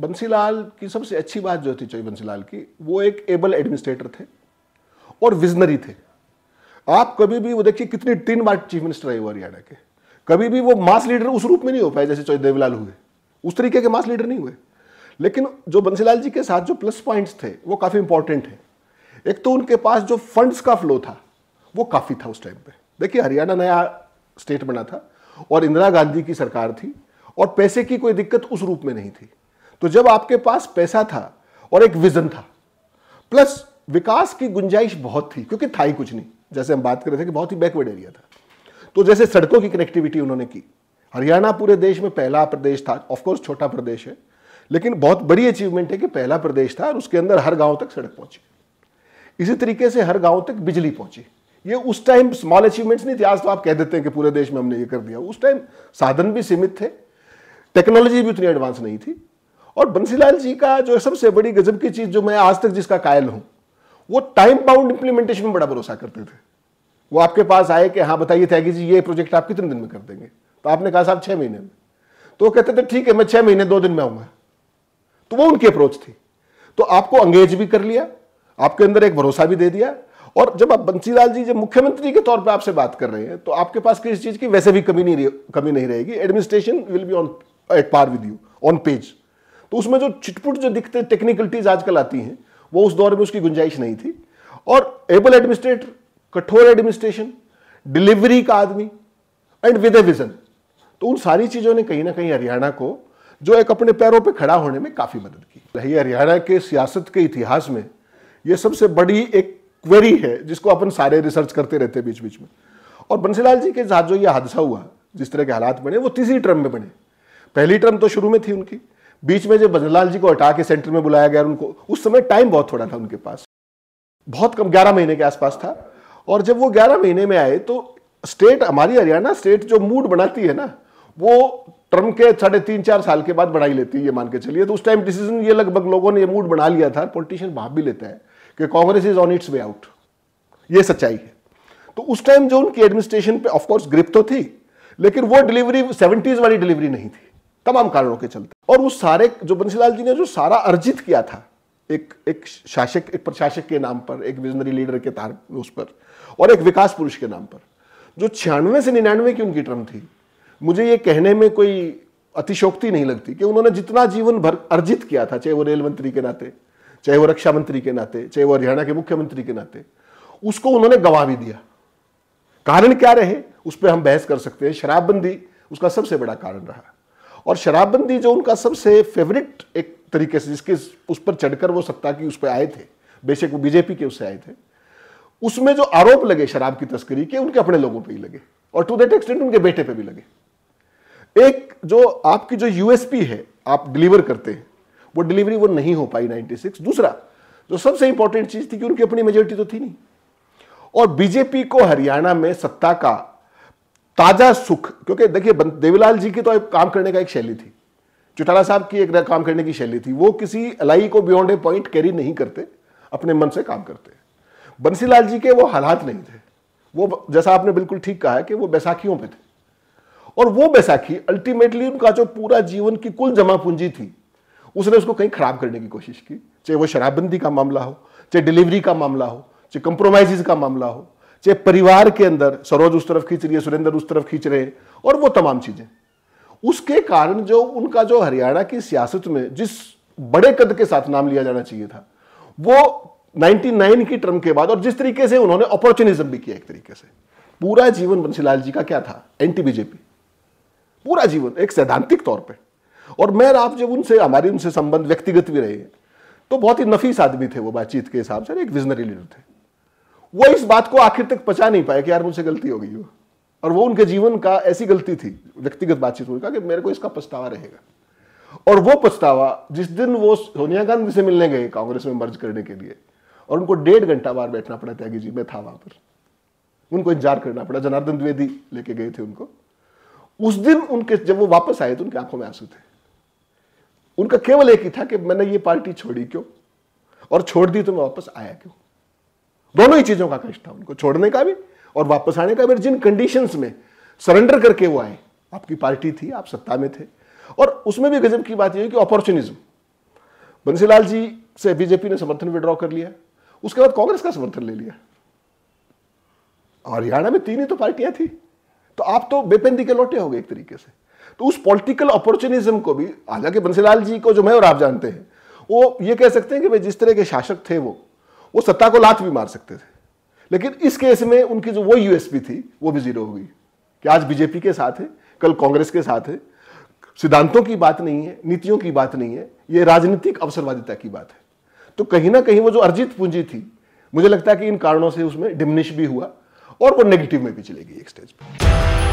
बंसीलाल की सबसे अच्छी बात जो थी चौबे बंसीलाल की वो एक एबल एडमिनिस्ट्रेटर थे और विजनरी थे आप कभी भी वो देखिए कितनी तीन बार चीफ मिनिस्टर रहे वो हरियाणा के कभी भी वो मास लीडर उस रूप में नहीं हो पाए जैसे चौधरी देवीलाल हुए उस तरीके के मास लीडर नहीं हुए लेकिन जो बंसीलाल जी के साथ जो प्लस पॉइंट्स थे वो काफ़ी इंपॉर्टेंट है एक तो उनके पास जो फंड्स का फ्लो था वो काफ़ी था उस टाइम पे देखिए हरियाणा नया स्टेट बना था और इंदिरा गांधी की सरकार थी और पैसे की कोई दिक्कत उस रूप में नहीं थी तो जब आपके पास पैसा था और एक विजन था प्लस विकास की गुंजाइश बहुत थी क्योंकि था ही कुछ नहीं जैसे हम बात कर रहे थे कि बहुत ही बैकवर्ड एरिया था तो जैसे सड़कों की कनेक्टिविटी उन्होंने की हरियाणा पूरे देश में पहला प्रदेश था ऑफकोर्स छोटा प्रदेश है लेकिन बहुत बड़ी अचीवमेंट है कि पहला प्रदेश था और उसके अंदर हर गांव तक सड़क पहुंची इसी तरीके से हर गांव तक बिजली पहुंची ये उस टाइम स्मॉल अचीवमेंट्स नहीं थी आज तो आप कह देते हैं कि पूरे देश में हमने ये कर दिया उस टाइम साधन भी सीमित थे टेक्नोलॉजी भी उतनी एडवांस नहीं थी और बंसीलाल जी का जो सबसे बड़ी गजब की चीज जो मैं आज तक जिसका कायल हूं वो टाइम बाउंड इंप्लीमेंटेशन में बड़ा भरोसा करते थे वो आपके पास आए कि हाँ बताइए त्यागी जी ये प्रोजेक्ट आप कितने दिन में कर देंगे तो आपने कहा साहब छह महीने में तो वो कहते थे ठीक है मैं छह महीने दो दिन में आऊंगा तो वो उनकी अप्रोच थी तो आपको अंगेज भी कर लिया आपके अंदर एक भरोसा भी दे दिया और जब आप बंसीलाल जी जब मुख्यमंत्री के तौर पर आपसे बात कर रहे हैं तो आपके पास किसी चीज़ की वैसे भी कमी नहीं कमी नहीं रहेगी administration will be on at par with you on page तो उसमें जो चिटपुट जो दिखते टेक्निकलिटीज आजकल आती हैं वो उस दौर में उसकी गुंजाइश नहीं थी और एबल एडमिनिस्ट्रेटर कठोर एडमिनिस्ट्रेशन डिलीवरी का आदमी एंड विद ए विजन तो उन सारी चीज़ों ने कहीं ना कहीं हरियाणा को जो एक अपने पैरों पे खड़ा होने में काफ़ी मदद की भाई हरियाणा के सियासत के इतिहास में यह सबसे बड़ी एक क्वेरी है जिसको अपन सारे रिसर्च करते रहते हैं बीच बीच में और बंसीलाल जी के साथ जो ये हादसा हुआ जिस तरह के हालात बने वो तीसरी टर्म में बने पहली टर्म तो शुरू में थी उनकी बीच में जब भजनलाल जी को हटा के सेंटर में बुलाया गया उनको उस समय टाइम बहुत थोड़ा था उनके पास बहुत कम ग्यारह महीने के आसपास था और जब वो ग्यारह महीने में आए तो स्टेट हमारी हरियाणा स्टेट जो मूड बनाती है ना वो ट्रम्प के साढ़े तीन चार साल के बाद बनाई लेती है ये मान के चलिए तो उस टाइम डिसीजन ये लगभग लोगों ने ये मूड बना लिया था पॉलिटिशियन भाप भी लेता है कि Congress is on its way out ये सच्चाई है तो उस टाइम जो उनकी एडमिनिस्ट्रेशन पे ऑफकोर्स ग्रिप तो थी लेकिन वो डिलीवरी सेवेंटीज वाली डिलीवरी नहीं थी तमाम कारणों के चलते और उस सारे जो बंसीलाल जी ने जो सारा अर्जित किया था एक एक शासक एक प्रशासक के नाम पर एक विजनरी लीडर के तार उस पर और एक विकास पुरुष के नाम पर जो छियानवे से निन्यानवे की उनकी टर्म थी मुझे ये कहने में कोई अतिशोक्ति नहीं लगती कि उन्होंने जितना जीवन भर अर्जित किया था चाहे वो रेल मंत्री के नाते चाहे वो रक्षा मंत्री के नाते चाहे वो हरियाणा के मुख्यमंत्री के नाते उसको उन्होंने गवा भी दिया कारण क्या रहे उस पर हम बहस कर सकते हैं शराबबंदी उसका सबसे बड़ा कारण रहा और शराबबंदी जो उनका सबसे फेवरेट एक तरीके से जिसके उस पर चढ़कर वो सत्ता की उस पर आए थे बेशक वो बीजेपी के उससे आए थे उसमें जो आरोप लगे शराब की तस्करी के उनके अपने लोगों पर ही लगे और टू दैट एक्सटेंट उनके बेटे पर भी लगे एक जो आपकी जो यूएसपी है आप डिलीवर करते हैं वो डिलीवरी वो नहीं हो पाई 96 दूसरा जो सबसे इंपॉर्टेंट चीज थी कि उनकी अपनी मेजोरिटी तो थी नहीं और बीजेपी को हरियाणा में सत्ता का ताजा सुख क्योंकि देखिए देवीलाल जी की तो एक काम करने का एक शैली थी चुटाला साहब की एक काम करने की शैली थी वो किसी अलाई को बियॉन्ड ए पॉइंट कैरी नहीं करते अपने मन से काम करते बंसीलाल जी के वो हालात नहीं थे वो जैसा आपने बिल्कुल ठीक कहा है कि वो बैसाखियों पे थे और वो बैसाखी अल्टीमेटली उनका जो पूरा जीवन की कुल जमा पूंजी थी उसने उसको कहीं खराब करने की कोशिश की चाहे वो शराबबंदी का मामला हो चाहे डिलीवरी का मामला हो चाहे कंप्रोमाइज का मामला हो चाहे परिवार के अंदर सरोज उस तरफ खींच रही है सुरेंद्र उस तरफ खींच रहे हैं और वो तमाम चीजें उसके कारण जो उनका जो हरियाणा की सियासत में जिस बड़े कद के साथ नाम लिया जाना चाहिए था वो 99 की टर्म के बाद और जिस तरीके से उन्होंने अपॉर्चुनिज्म भी किया एक तरीके से पूरा जीवन बंसीलाल जी का क्या था एंटी बीजेपी पूरा जीवन एक सैद्धांतिक तौर पे और मैं आप जब उनसे हमारे उनसे संबंध व्यक्तिगत भी रहे तो बहुत ही नफीस आदमी थे वो बातचीत के हिसाब से एक विजनरी लीडर थे वो इस बात को आखिर तक पचा नहीं पाया कि यार मुझसे गलती हो गई हो और वो उनके जीवन का ऐसी गलती थी व्यक्तिगत बातचीत हुई का कि मेरे को इसका पछतावा रहेगा और वो पछतावा जिस दिन वो सोनिया गांधी से मिलने गए कांग्रेस में मर्ज करने के लिए और उनको डेढ़ घंटा बाहर बैठना पड़ा त्यागी जी मैं था वहां पर उनको इंतजार करना पड़ा जनार्दन द्विवेदी लेके गए थे उनको उस दिन उनके जब वो वापस आए तो उनकी आंखों में आंसू थे उनका केवल एक ही था कि मैंने ये पार्टी छोड़ी क्यों और छोड़ दी तो मैं वापस आया क्यों दोनों ही चीजों का कष्ट था उनको छोड़ने का भी और वापस आने का भी जिन कंडीशन में सरेंडर करके वो आए आपकी पार्टी थी आप सत्ता में थे और उसमें भी गजब की बात यह कि अपॉर्चुनिज्म बंसीलाल जी से बीजेपी ने समर्थन विड्रॉ कर लिया उसके बाद कांग्रेस का समर्थन ले लिया और हरियाणा में तीन ही तो पार्टियां थी तो आप तो बेपेंदी के लौटे हो गए एक तरीके से तो उस पॉलिटिकल अपॉर्चुनिज्म को भी हालांकि बंसीलाल जी को जो मैं और आप जानते हैं वो ये कह सकते हैं कि भाई जिस तरह के शासक थे वो वो सत्ता को लात भी मार सकते थे लेकिन इस केस में उनकी जो वो यूएसपी थी वो भी जीरो हो गई कि आज बीजेपी के साथ है कल कांग्रेस के साथ है सिद्धांतों की बात नहीं है नीतियों की बात नहीं है ये राजनीतिक अवसरवादिता की बात है तो कहीं ना कहीं वो जो अर्जित पूंजी थी मुझे लगता है कि इन कारणों से उसमें डिमिनिश भी हुआ और वो नेगेटिव में भी चलेगी एक स्टेज पर